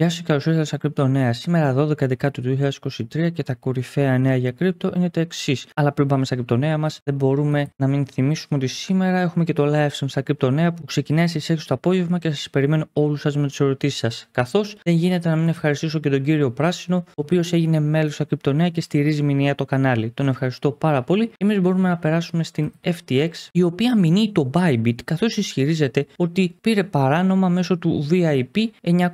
Γεια σα και ήρθατε στα Κρύπτο Νέα. Σήμερα 12 Δεκάτου του 2023 και τα κορυφαία νέα για κρύπτο είναι τα εξής. Αλλά πριν πάμε στα Κρύπτο Νέα μας δεν μπορούμε να μην θυμίσουμε ότι σήμερα έχουμε και το live stream στα Κρύπτο Νέα που ξεκινάει στις 6 το απόγευμα και σας περιμένω όλους σας με τις ερωτήσεις σας καθώς δεν γίνεται να μην ευχαριστήσω και τον κύριο Πράσινο, ο οποίος έγινε μέλος στα Κρύπτο Νέα και στηρίζει μηνιαία το κανάλι. Τον ευχαριστώ πάρα πολύ. Εμείς μπορούμε να περάσουμε στην FTX, η οποία μηνύει το Bybit καθώς ισχυρίζεται ότι πήρε παράνομα μέσω του VIP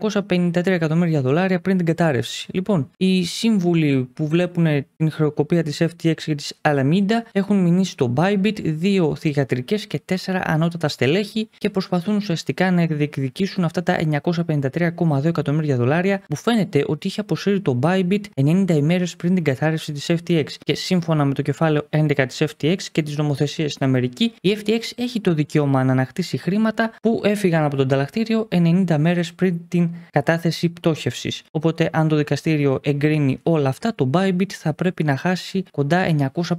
953 εκατομμύρια δολάρια πριν την κατάρρευση. Λοιπόν, οι σύμβουλοι που βλέπουν την χρεοκοπία της FTX και της Alameda έχουν μηνύσει το Bybit δύο θηγατρικές και τέσσερα ανώτατα στελέχη και προσπαθούν ουσιαστικά να εκδικηθούν αυτά τα 953,2 εκατομμύρια δολάρια που φαίνεται ότι είχε αποσύρει το Bybit 90 ημέρες πριν την κατάρρευση της FTX. Και σύμφωνα με το κεφάλαιο 11 της FTX και τις νομοθεσίες στην Αμερική, η FTX έχει το δικαίωμα να ανακτήσει χρήματα που έφυγαν από το ανταλλακτήριο 90 μέρες πριν την κατάθεση Οπότε, αν το δικαστήριο εγκρίνει όλα αυτά, το Bybit θα πρέπει να χάσει κοντά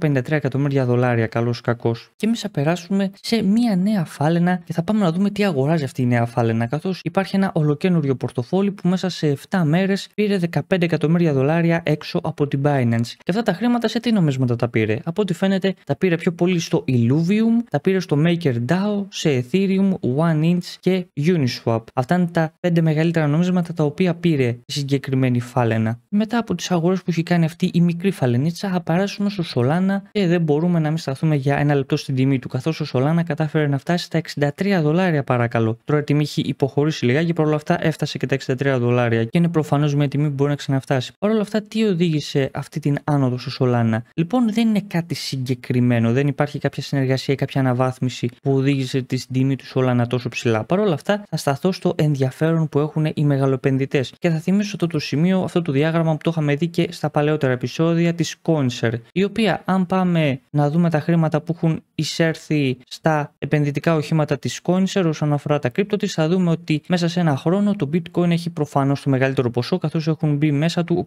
953 εκατομμύρια δολάρια, καλός ή κακός. Και εμείς θα περάσουμε σε μία νέα φάλαινα και θα πάμε να δούμε τι αγοράζει αυτή η νέα φάλαινα. Καθώς υπάρχει ένα ολοκένουργιο πορτοφόλι που μέσα σε 7 μέρες πήρε 15 εκατομμύρια δολάρια έξω από την Binance. Και αυτά τα χρήματα σε τι νομίσματα τα πήρε. Από ό,τι φαίνεται, τα πήρε πιο πολύ στο Illuvium, τα πήρε στο MakerDAO, σε Ethereum, One Inch και Uniswap. Αυτά είναι τα 5 μεγαλύτερα νομίσματα τα οποία οποία πήρε η συγκεκριμένη φάλαινα. Μετά από τι αγορές που έχει κάνει αυτή η μικρή φαλενίτσα, θα περάσουμε στο Σολάνα και δεν μπορούμε να μην σταθούμε για ένα λεπτό στην τιμή του, καθώς ο Σολάνα κατάφερε να φτάσει στα 63 δολάρια παρακαλώ. Τώρα η τιμή έχει υποχωρήσει λιγάκι, παρόλα αυτά έφτασε και τα 63 δολάρια και είναι προφανώς μια τιμή που μπορεί να ξαναφτάσει. Παρ' όλα αυτά, τι οδήγησε αυτή την άνοδο στο Σολάνα. Λοιπόν, δεν είναι κάτι συγκεκριμένο, δεν υπάρχει κάποια συνεργασία ή κάποια αναβάθμιση που οδήγησε την τιμή του Σολάνα τόσο ψηλά. Παρ' όλα αυτά, θα σταθώ στο ενδιαφέρον που έχουν οι μεγαλοπενδυτές και θα θυμίσω το, το σημείο, αυτό το διάγραμμα που το είχαμε δει και στα παλαιότερα επεισόδια της CoinSer, η οποία, αν πάμε να δούμε τα χρήματα που έχουν εισέρθει στα επενδυτικά οχήματα της Coinser όσον αφορά τα κρύπτο της, θα δούμε ότι μέσα σε ένα χρόνο το Bitcoin έχει προφανώς το μεγαλύτερο ποσό, καθώς έχουν μπει μέσα του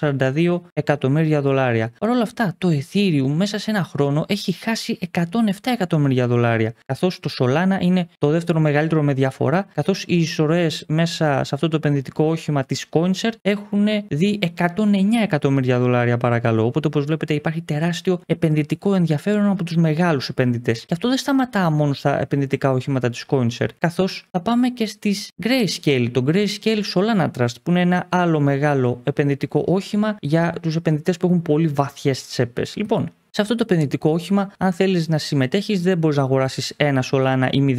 842 εκατομμύρια δολάρια. Παρ' όλα αυτά, το Ethereum μέσα σε ένα χρόνο έχει χάσει 107 εκατομμύρια δολάρια, καθώς το Solana είναι το δεύτερο μεγαλύτερο με διαφορά, καθώς οι ισορροέ μέσα σε αυτό το επενδυτικό ηλεκτρικό όχημα της Concert έχουν δει 109 εκατομμύρια δολάρια παρακαλώ. Οπότε, όπως βλέπετε, υπάρχει τεράστιο επενδυτικό ενδιαφέρον από τους μεγάλους επενδυτές. Και αυτό δεν σταματά μόνος στα επενδυτικά οχήματα της Concert, καθώς θα πάμε και στις Grayscale, το Grayscale Solana Trust, που είναι ένα άλλο μεγάλο επενδυτικό όχημα για τους επενδυτές που έχουν πολύ βαθιές τσέπες. Λοιπόν, σε αυτό το επενδυτικό όχημα, αν θέλεις να συμμετέχεις, δεν μπορείς να αγοράσεις ένα σολάνα ή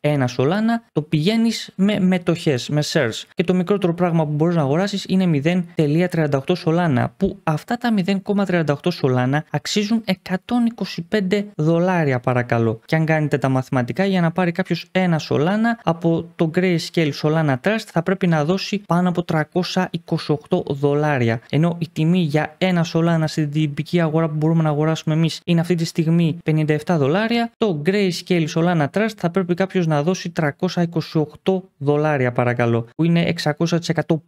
0,1 σολάνα. Το πηγαίνεις με μετοχές, με shares. Και το μικρότερο πράγμα που μπορείς να αγοράσεις είναι 0,38 σολάνα. Που αυτά τα 0,38 σολάνα αξίζουν 125 δολάρια παρακαλώ. Και αν κάνετε τα μαθηματικά, για να πάρει κάποιος ένα σολάνα από το Grayscale Solana Trust θα πρέπει να δώσει πάνω από 328 δολάρια. Ενώ η τιμή για ένα σολάνα στην διπική αγορά που μπορούμε να να αγοράσουμε εμείς είναι αυτή τη στιγμή 57 δολάρια. Το Scale Solana Trust θα πρέπει κάποιος να δώσει 328 δολάρια παρακαλώ, που είναι 600%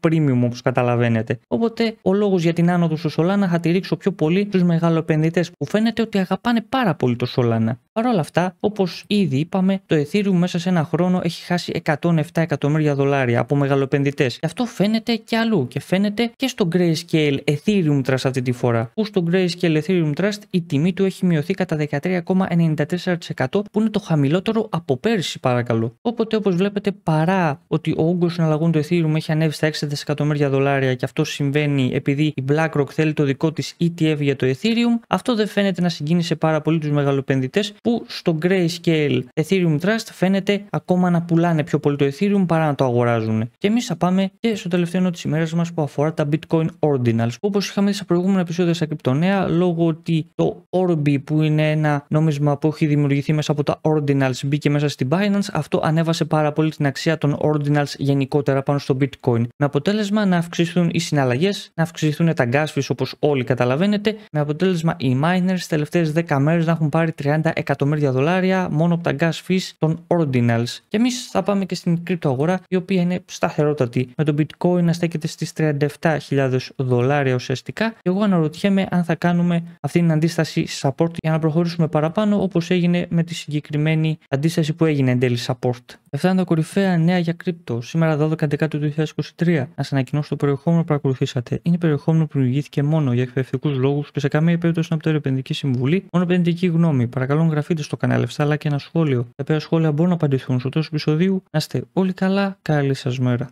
premium όπως καταλαβαίνετε. Οπότε ο λόγος για την άνοδο στο Solana θα τη ρίξω πιο πολύ στους επενδυτέ που φαίνεται ότι αγαπάνε πάρα πολύ το Solana. Παρ' όλα αυτά, όπως ήδη είπαμε, το Ethereum μέσα σε ένα χρόνο έχει χάσει 107 εκατομμύρια δολάρια από μεγαλοπενδυτές. Και αυτό φαίνεται και αλλού. Και φαίνεται και στο Grayscale Ethereum Trust αυτή τη φορά. Που στο Grayscale Ethereum Trust η τιμή του έχει μειωθεί κατά 13,94% που είναι το χαμηλότερο από πέρσι, παρακαλώ. Οπότε, όπως βλέπετε, παρά ότι ο όγκος συναλλαγών του Ethereum έχει ανέβει στα 6 δισεκατομμύρια δολάρια και αυτό συμβαίνει επειδή η BlackRock θέλει το δικό της ETF για το Ethereum, αυτό δεν φαίνεται να συγκίνησε πάρα πολύ τους μεγαλοπενδυτές που στο scale Ethereum Trust φαίνεται ακόμα να πουλάνε πιο πολύ το Ethereum παρά να το αγοράζουν. Και εμείς θα πάμε και στο τελευταίο νότι της ημέρας μας που αφορά τα Bitcoin Ordinals. Όπως είχαμε δει στα προηγούμενα επεισόδια στα κρυπτονέα, λόγω ότι το Orbi που είναι ένα νόμισμα που έχει δημιουργηθεί μέσα από τα Ordinals μπήκε μέσα στην Binance, αυτό ανέβασε πάρα πολύ την αξία των Ordinals γενικότερα πάνω στο Bitcoin. Με αποτέλεσμα να αυξηθούν οι συναλλαγές, να αυξηθούν τα gas fees όπως όλοι καταλαβαίνετε, με αποτέλεσμα οι miners τελευταίες 10 μέρες να έχουν πάρει 30 εκατομμύρια δολάρια μόνο από τα gas fees των ordinals. Και εμείς θα πάμε και στην κρυπτοαγορά, η οποία είναι σταθερότατη, με τον bitcoin να στέκεται στις 37.000 δολάρια ουσιαστικά. Και εγώ αναρωτιέμαι αν θα κάνουμε αυτή την αντίσταση support για να προχωρήσουμε παραπάνω, όπως έγινε με τη συγκεκριμένη αντίσταση που έγινε εν τέλει support. Αυτά είναι τα κορυφαία νέα για κρύπτο. Σήμερα 12 Δεκάτου του 2023. Να σα ανακοινώσω το περιεχόμενο που παρακολουθήσατε. Είναι περιεχόμενο που δημιουργήθηκε μόνο για εκπαιδευτικούς λόγους και σε καμία περίπτωση από το επενδυτική συμβουλή, μόνο επενδυτική γνώμη. Παρακαλώ, γραφείτε στο κανάλι αυτά, αλλά και ένα σχόλιο. Τα οποία σχόλια μπορούν να απαντηθούν στο τέλος του επεισοδίου. Να είστε όλοι καλά. Καλή σας μέρα.